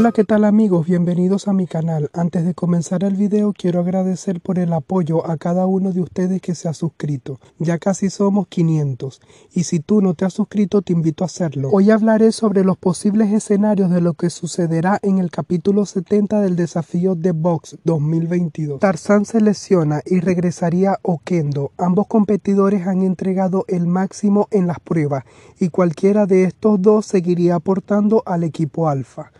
Hola qué tal amigos, bienvenidos a mi canal. Antes de comenzar el video quiero agradecer por el apoyo a cada uno de ustedes que se ha suscrito. Ya casi somos 500 y si tú no te has suscrito te invito a hacerlo. Hoy hablaré sobre los posibles escenarios de lo que sucederá en el capítulo 70 del desafío de Box 2022. Tarzan se lesiona y regresaría Okendo. Ambos competidores han entregado el máximo en las pruebas y cualquiera de estos dos seguiría aportando al equipo alfa.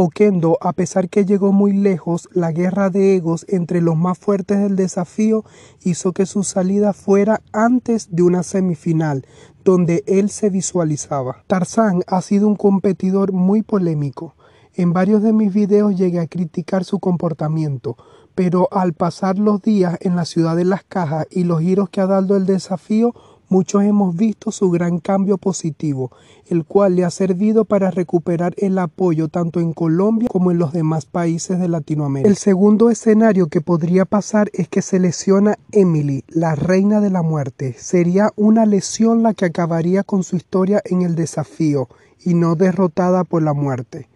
Oquendo, a pesar que llegó muy lejos, la guerra de egos entre los más fuertes del desafío hizo que su salida fuera antes de una semifinal, donde él se visualizaba. Tarzán ha sido un competidor muy polémico. En varios de mis videos llegué a criticar su comportamiento, pero al pasar los días en la ciudad de las cajas y los giros que ha dado el desafío, muchos hemos visto su gran cambio positivo, el cual le ha servido para recuperar el apoyo tanto en Colombia como en los demás países de Latinoamérica. El segundo escenario que podría pasar es que se lesiona Emily, la reina de la muerte. Sería una lesión la que acabaría con su historia en el desafío y no derrotada por la muerte.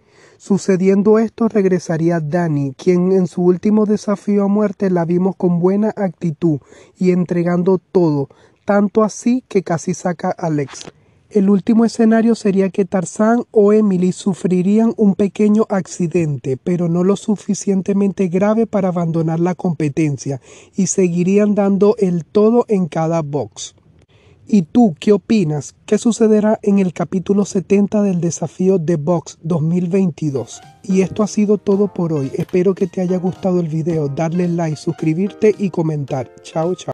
Sucediendo esto regresaría Dani, quien en su último desafío a muerte la vimos con buena actitud y entregando todo, tanto así que casi saca a Alex. El último escenario sería que Tarzán o Emily sufrirían un pequeño accidente, pero no lo suficientemente grave para abandonar la competencia, y seguirían dando el todo en cada box. ¿Y tú qué opinas? ¿Qué sucederá en el capítulo 70 del desafío de Box 2022? Y esto ha sido todo por hoy. Espero que te haya gustado el video. Darle like, suscribirte y comentar. Chao, chao.